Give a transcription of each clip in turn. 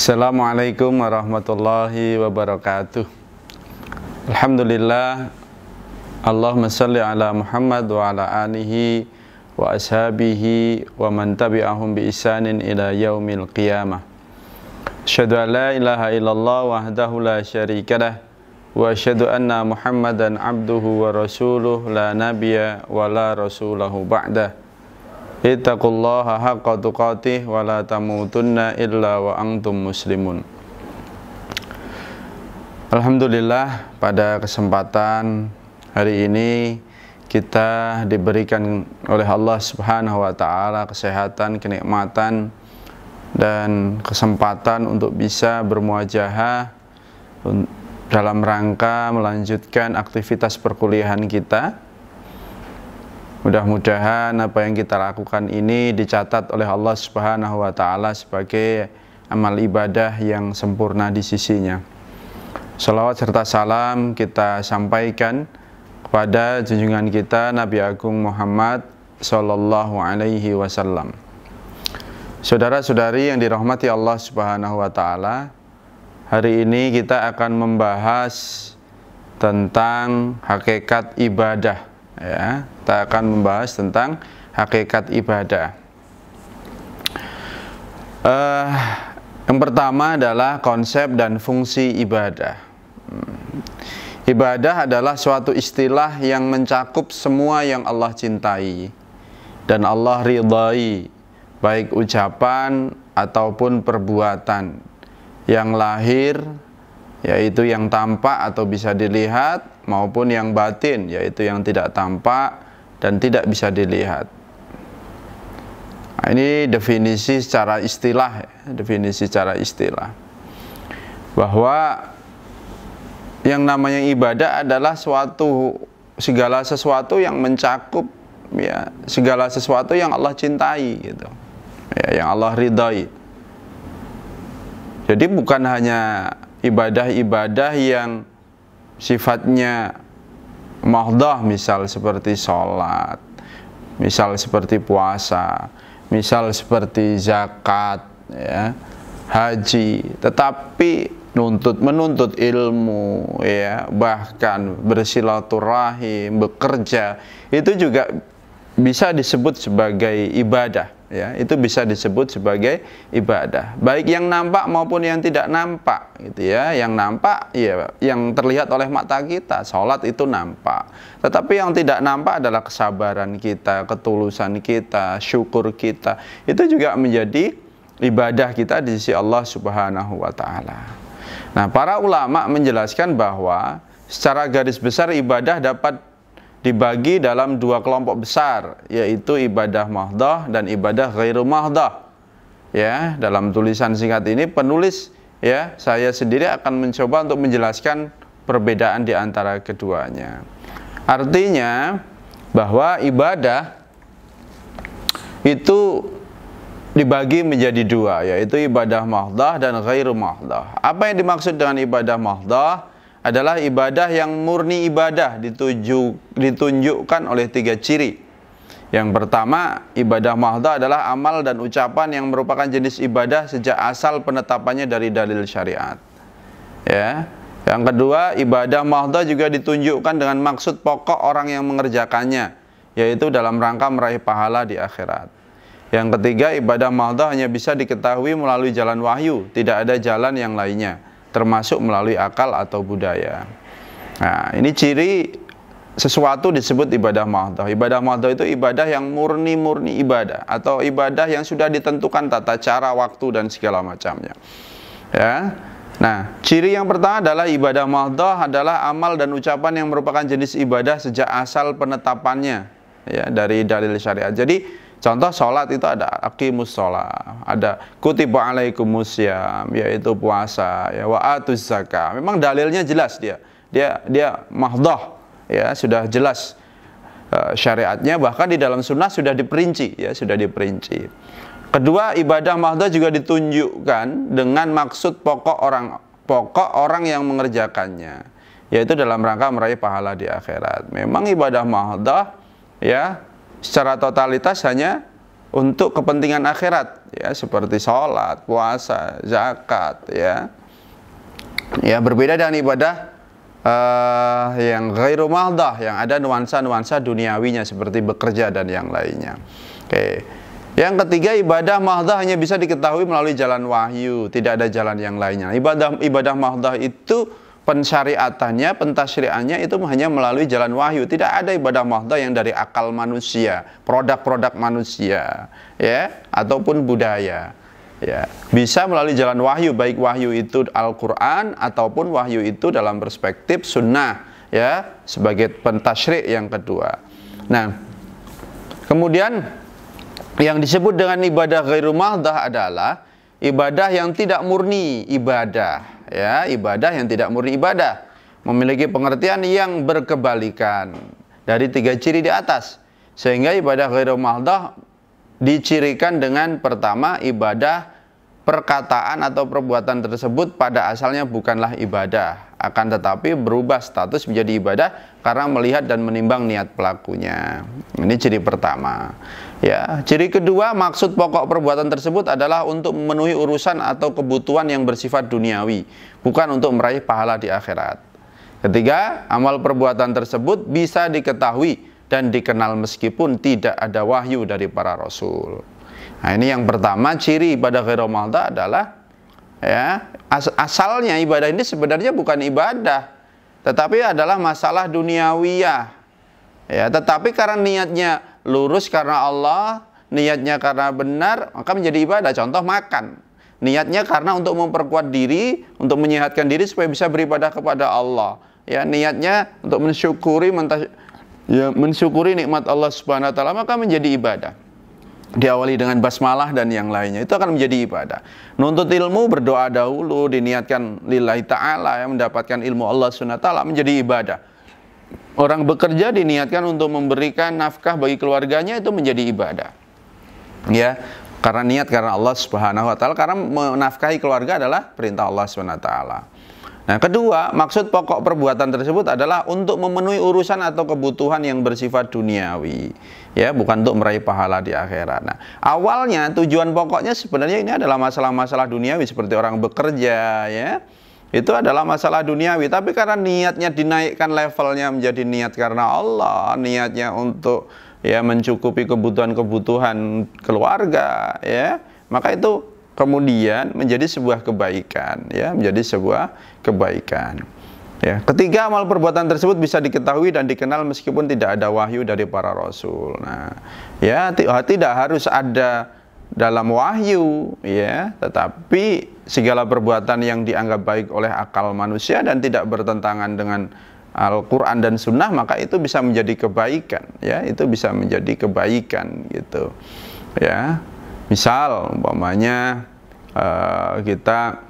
Assalamualaikum warahmatullahi wabarakatuh Alhamdulillah Allahumma salli ala Muhammad wa ala alihi wa ashabihi wa man tabi'ahum bi isanin ila yaumil qiyamah Asyadu an la ilaha illallah wahdahu la syarikalah Wa asyadu anna muhammadan abduhu wa rasuluh la nabiya wa la rasulahu ba'dah ittaqullaha haqqa tuqatih wa la tamutunna illa wa antum muslimun Alhamdulillah pada kesempatan hari ini kita diberikan oleh Allah Subhanahu wa taala kesehatan, kenikmatan dan kesempatan untuk bisa bermuajahah dalam rangka melanjutkan aktivitas perkuliahan kita Mudah-mudahan apa yang kita lakukan ini dicatat oleh Allah Subhanahu wa taala sebagai amal ibadah yang sempurna di sisinya. Salawat serta salam kita sampaikan kepada junjungan kita Nabi Agung Muhammad sallallahu alaihi wasallam. Saudara-saudari yang dirahmati Allah Subhanahu wa taala, hari ini kita akan membahas tentang hakikat ibadah ya kita akan membahas tentang hakikat ibadah uh, yang pertama adalah konsep dan fungsi ibadah hmm. ibadah adalah suatu istilah yang mencakup semua yang Allah cintai dan Allah ridhai baik ucapan ataupun perbuatan yang lahir yaitu yang tampak atau bisa dilihat maupun yang batin yaitu yang tidak tampak dan tidak bisa dilihat. Nah, ini definisi secara istilah, ya, definisi secara istilah. Bahwa yang namanya ibadah adalah suatu segala sesuatu yang mencakup ya segala sesuatu yang Allah cintai gitu. Ya, yang Allah ridai. Jadi bukan hanya ibadah-ibadah yang sifatnya mahdah misal seperti sholat misal seperti puasa misal seperti zakat ya haji tetapi nuntut menuntut ilmu ya bahkan bersilaturahim bekerja itu juga bisa disebut sebagai ibadah ya itu bisa disebut sebagai ibadah baik yang nampak maupun yang tidak nampak gitu ya yang nampak ya yang terlihat oleh mata kita sholat itu nampak tetapi yang tidak nampak adalah kesabaran kita ketulusan kita syukur kita itu juga menjadi ibadah kita di sisi Allah Subhanahu wa taala nah para ulama menjelaskan bahwa secara garis besar ibadah dapat dibagi dalam dua kelompok besar yaitu ibadah mahdoh dan ibadah ghairu mahdoh ya dalam tulisan singkat ini penulis ya saya sendiri akan mencoba untuk menjelaskan perbedaan di antara keduanya artinya bahwa ibadah itu dibagi menjadi dua yaitu ibadah mahdoh dan ghairu mahdoh apa yang dimaksud dengan ibadah mahdoh adalah ibadah yang murni ibadah dituju, ditunjukkan oleh tiga ciri. Yang pertama, ibadah mahdah adalah amal dan ucapan yang merupakan jenis ibadah sejak asal penetapannya dari dalil syariat. Ya. Yang kedua, ibadah mahdah juga ditunjukkan dengan maksud pokok orang yang mengerjakannya, yaitu dalam rangka meraih pahala di akhirat. Yang ketiga, ibadah mahdah hanya bisa diketahui melalui jalan wahyu, tidak ada jalan yang lainnya termasuk melalui akal atau budaya. Nah, ini ciri sesuatu disebut ibadah mahdoh. Ibadah mahdoh itu ibadah yang murni-murni ibadah atau ibadah yang sudah ditentukan tata cara, waktu dan segala macamnya. Ya. Nah, ciri yang pertama adalah ibadah mahdoh adalah amal dan ucapan yang merupakan jenis ibadah sejak asal penetapannya ya dari dalil syariat. Jadi Contoh sholat itu ada akimus sholat, ada kutipu alaikumusyam, yaitu puasa, ya wa'atuz zakah. Memang dalilnya jelas dia. Dia dia mahdoh, ya sudah jelas uh, syariatnya bahkan di dalam sunnah sudah diperinci ya sudah diperinci kedua ibadah mahdoh juga ditunjukkan dengan maksud pokok orang pokok orang yang mengerjakannya yaitu dalam rangka meraih pahala di akhirat memang ibadah mahdoh ya secara totalitas hanya untuk kepentingan akhirat ya seperti sholat, puasa, zakat ya. Ya berbeda dengan ibadah uh, yang ghairu mahdah yang ada nuansa-nuansa duniawinya seperti bekerja dan yang lainnya. Oke. Yang ketiga ibadah mahdah hanya bisa diketahui melalui jalan wahyu, tidak ada jalan yang lainnya. Ibadah ibadah mahdah itu pensyariatannya, pentasriannya itu hanya melalui jalan wahyu. Tidak ada ibadah mahdha yang dari akal manusia, produk-produk manusia, ya, ataupun budaya. Ya, bisa melalui jalan wahyu, baik wahyu itu Al-Qur'an ataupun wahyu itu dalam perspektif sunnah, ya, sebagai pentasri yang kedua. Nah, kemudian yang disebut dengan ibadah ghairu mahdha adalah ibadah yang tidak murni ibadah ya ibadah yang tidak murni ibadah memiliki pengertian yang berkebalikan dari tiga ciri di atas sehingga ibadah ghairu mahdhah dicirikan dengan pertama ibadah perkataan atau perbuatan tersebut pada asalnya bukanlah ibadah akan tetapi berubah status menjadi ibadah karena melihat dan menimbang niat pelakunya ini ciri pertama Ya, ciri kedua maksud pokok perbuatan tersebut adalah untuk memenuhi urusan atau kebutuhan yang bersifat duniawi, bukan untuk meraih pahala di akhirat. Ketiga, amal perbuatan tersebut bisa diketahui dan dikenal meskipun tidak ada wahyu dari para rasul. Nah, ini yang pertama ciri ibadah ghairomalda adalah ya, as asalnya ibadah ini sebenarnya bukan ibadah, tetapi adalah masalah duniawiyah. Ya, tetapi karena niatnya lurus karena Allah, niatnya karena benar, maka menjadi ibadah. Contoh makan. Niatnya karena untuk memperkuat diri, untuk menyehatkan diri supaya bisa beribadah kepada Allah. Ya, niatnya untuk mensyukuri mentas ya, mensyukuri nikmat Allah Subhanahu wa taala, maka menjadi ibadah diawali dengan basmalah dan yang lainnya itu akan menjadi ibadah. Nuntut ilmu berdoa dahulu diniatkan lillahi taala yang mendapatkan ilmu Allah Subhanahu wa taala menjadi ibadah orang bekerja diniatkan untuk memberikan nafkah bagi keluarganya itu menjadi ibadah. Ya, karena niat karena Allah Subhanahu wa taala karena menafkahi keluarga adalah perintah Allah Subhanahu wa taala. Nah, kedua, maksud pokok perbuatan tersebut adalah untuk memenuhi urusan atau kebutuhan yang bersifat duniawi, ya, bukan untuk meraih pahala di akhirat. Nah, awalnya tujuan pokoknya sebenarnya ini adalah masalah-masalah duniawi seperti orang bekerja, ya, itu adalah masalah duniawi tapi karena niatnya dinaikkan levelnya menjadi niat karena Allah niatnya untuk ya mencukupi kebutuhan-kebutuhan keluarga ya maka itu kemudian menjadi sebuah kebaikan ya menjadi sebuah kebaikan ya ketiga amal perbuatan tersebut bisa diketahui dan dikenal meskipun tidak ada wahyu dari para rasul nah ya tidak harus ada dalam wahyu ya tetapi segala perbuatan yang dianggap baik oleh akal manusia dan tidak bertentangan dengan Al-Quran dan Sunnah maka itu bisa menjadi kebaikan ya itu bisa menjadi kebaikan gitu ya misal umpamanya uh, kita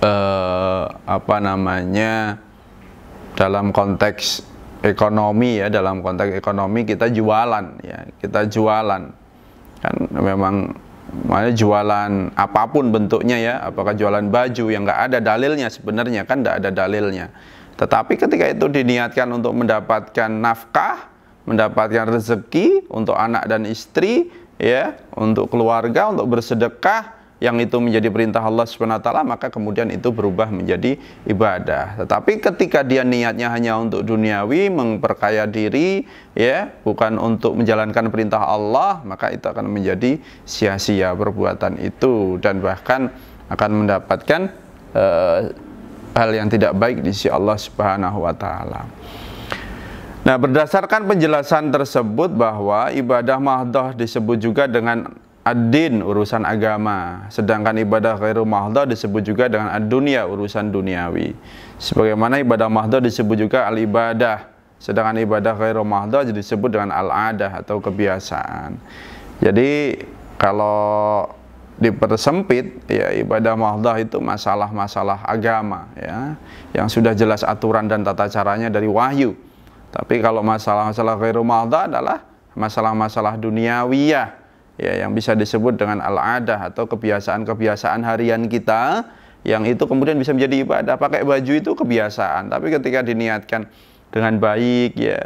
uh, apa namanya dalam konteks ekonomi ya dalam konteks ekonomi kita jualan ya kita jualan kan memang Makanya jualan apapun bentuknya ya, apakah jualan baju yang nggak ada dalilnya sebenarnya kan nggak ada dalilnya. Tetapi ketika itu diniatkan untuk mendapatkan nafkah, mendapatkan rezeki untuk anak dan istri, ya, untuk keluarga, untuk bersedekah, yang itu menjadi perintah Allah SWT maka kemudian itu berubah menjadi ibadah. Tetapi ketika dia niatnya hanya untuk duniawi, memperkaya diri, ya, bukan untuk menjalankan perintah Allah, maka itu akan menjadi sia-sia perbuatan itu dan bahkan akan mendapatkan uh, hal yang tidak baik di sisi Allah Subhanahu wa taala. Nah, berdasarkan penjelasan tersebut bahwa ibadah mahdoh disebut juga dengan ad-din urusan agama sedangkan ibadah khairu mahdha disebut juga dengan ad-dunya urusan duniawi sebagaimana ibadah mahdha disebut juga al-ibadah sedangkan ibadah khairu mahdha disebut dengan al-adah atau kebiasaan jadi kalau dipersempit ya ibadah mahdhah itu masalah-masalah agama ya yang sudah jelas aturan dan tata caranya dari wahyu tapi kalau masalah-masalah khairu mahdhah adalah masalah-masalah duniawiyah ya yang bisa disebut dengan al-adah atau kebiasaan-kebiasaan harian kita yang itu kemudian bisa menjadi ibadah. Pakai baju itu kebiasaan, tapi ketika diniatkan dengan baik ya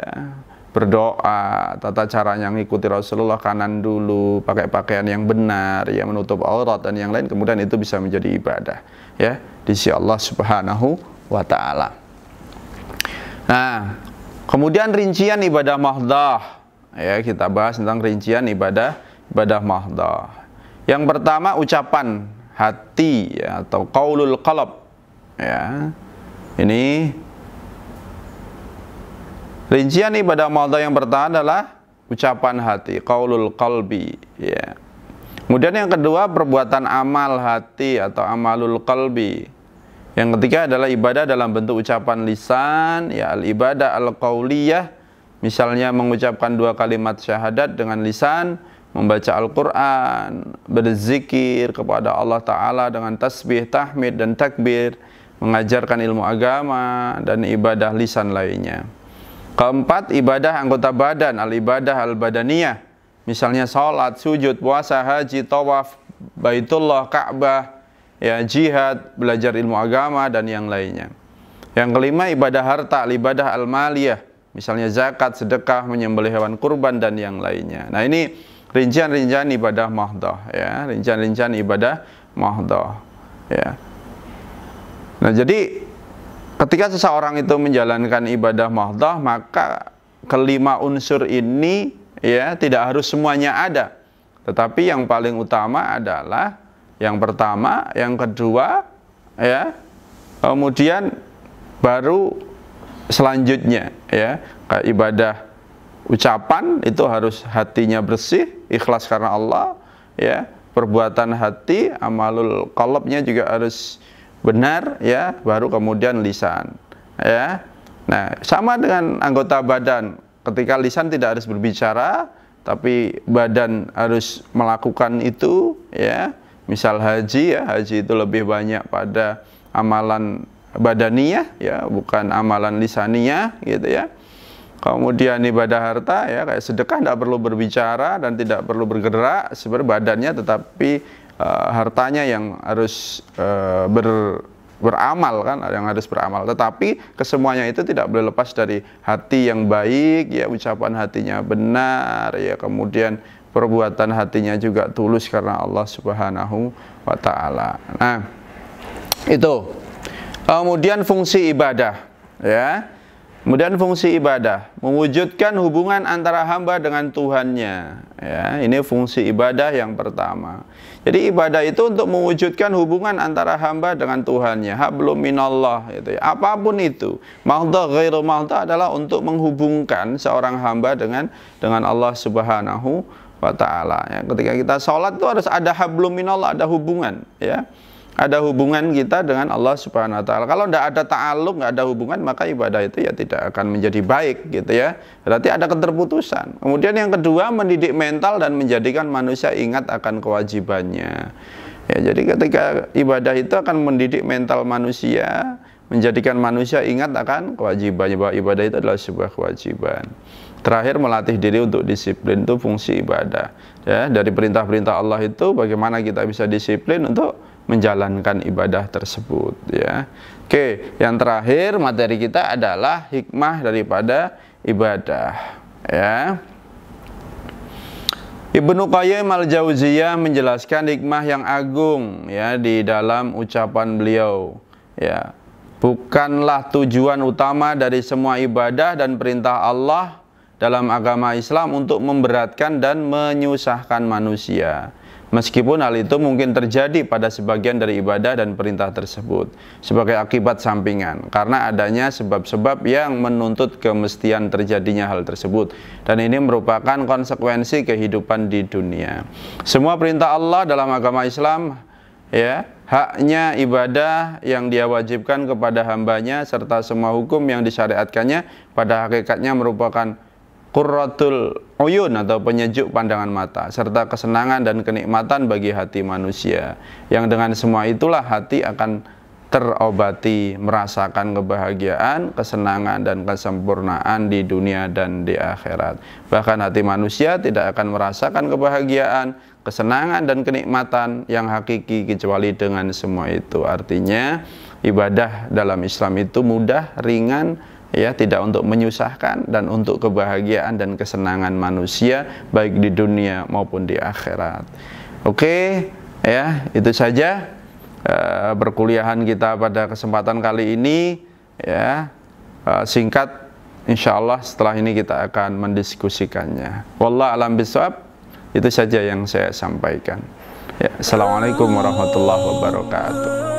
berdoa, tata cara yang ikuti Rasulullah kanan dulu, pakai pakaian yang benar, ya menutup aurat dan yang lain, kemudian itu bisa menjadi ibadah ya di sisi Allah Subhanahu wa taala. Nah, kemudian rincian ibadah mahdah ya kita bahas tentang rincian ibadah ibadah mahdah. Yang pertama ucapan hati ya, atau kaulul qalb ya. Ini rincian ibadah mahdah yang pertama adalah ucapan hati, kaulul kalbi ya. Kemudian yang kedua perbuatan amal hati atau amalul kalbi Yang ketiga adalah ibadah dalam bentuk ucapan lisan, ya al ibadah al qauliyah, misalnya mengucapkan dua kalimat syahadat dengan lisan membaca Al-Quran, berzikir kepada Allah Ta'ala dengan tasbih, tahmid, dan takbir, mengajarkan ilmu agama, dan ibadah lisan lainnya. Keempat, ibadah anggota badan, al-ibadah al-badaniyah. Misalnya sholat, sujud, puasa, haji, tawaf, baitullah, ka'bah, ya, jihad, belajar ilmu agama, dan yang lainnya. Yang kelima, ibadah harta, ibadah al-maliyah. Misalnya zakat, sedekah, menyembelih hewan kurban, dan yang lainnya. Nah ini rincian-rincian ibadah mahdah ya, rincian-rincian ibadah mahdah ya. Nah, jadi ketika seseorang itu menjalankan ibadah mahdah, maka kelima unsur ini ya tidak harus semuanya ada. Tetapi yang paling utama adalah yang pertama, yang kedua ya. Kemudian baru selanjutnya ya ibadah ucapan itu harus hatinya bersih, ikhlas karena Allah, ya. Perbuatan hati, amalul kolobnya juga harus benar, ya. Baru kemudian lisan, ya. Nah, sama dengan anggota badan. Ketika lisan tidak harus berbicara, tapi badan harus melakukan itu, ya. Misal haji ya, haji itu lebih banyak pada amalan badaniyah ya, bukan amalan lisaniyah gitu ya Kemudian ibadah harta ya kayak sedekah tidak perlu berbicara dan tidak perlu bergerak sebenarnya badannya tetapi uh, hartanya yang harus uh, ber beramal kan yang harus beramal tetapi kesemuanya itu tidak boleh lepas dari hati yang baik ya ucapan hatinya benar ya kemudian perbuatan hatinya juga tulus karena Allah Subhanahu wa taala. Nah, itu. Kemudian fungsi ibadah ya. Kemudian fungsi ibadah, mewujudkan hubungan antara hamba dengan Tuhannya. Ya, ini fungsi ibadah yang pertama. Jadi ibadah itu untuk mewujudkan hubungan antara hamba dengan Tuhannya. Hablum minallah Gitu Ya. Apapun itu, mahdha ghairu mahdha adalah untuk menghubungkan seorang hamba dengan dengan Allah Subhanahu wa taala ya. Ketika kita sholat itu harus ada hablum minallah, ada hubungan ya ada hubungan kita dengan Allah Subhanahu wa taala. Kalau tidak ada ta'aluk, nggak ada hubungan, maka ibadah itu ya tidak akan menjadi baik gitu ya. Berarti ada keterputusan. Kemudian yang kedua, mendidik mental dan menjadikan manusia ingat akan kewajibannya. Ya, jadi ketika ibadah itu akan mendidik mental manusia, menjadikan manusia ingat akan kewajibannya bahwa ibadah itu adalah sebuah kewajiban. Terakhir melatih diri untuk disiplin itu fungsi ibadah. Ya, dari perintah-perintah Allah itu bagaimana kita bisa disiplin untuk menjalankan ibadah tersebut ya. Oke, yang terakhir materi kita adalah hikmah daripada ibadah ya. Ibnu Qayyim al-Jauziyah menjelaskan hikmah yang agung ya di dalam ucapan beliau ya. Bukanlah tujuan utama dari semua ibadah dan perintah Allah dalam agama Islam untuk memberatkan dan menyusahkan manusia. Meskipun hal itu mungkin terjadi pada sebagian dari ibadah dan perintah tersebut sebagai akibat sampingan karena adanya sebab-sebab yang menuntut kemestian terjadinya hal tersebut dan ini merupakan konsekuensi kehidupan di dunia. Semua perintah Allah dalam agama Islam ya haknya ibadah yang dia wajibkan kepada hambanya serta semua hukum yang disyariatkannya pada hakikatnya merupakan kurratul uyun atau penyejuk pandangan mata serta kesenangan dan kenikmatan bagi hati manusia yang dengan semua itulah hati akan terobati merasakan kebahagiaan, kesenangan dan kesempurnaan di dunia dan di akhirat. Bahkan hati manusia tidak akan merasakan kebahagiaan, kesenangan dan kenikmatan yang hakiki kecuali dengan semua itu. Artinya ibadah dalam Islam itu mudah, ringan, ya tidak untuk menyusahkan dan untuk kebahagiaan dan kesenangan manusia baik di dunia maupun di akhirat. Oke, ya itu saja e, eh, berkuliahan kita pada kesempatan kali ini ya e, singkat. Insya Allah setelah ini kita akan mendiskusikannya. Wallah alam biswab itu saja yang saya sampaikan. Ya, Assalamualaikum warahmatullahi wabarakatuh.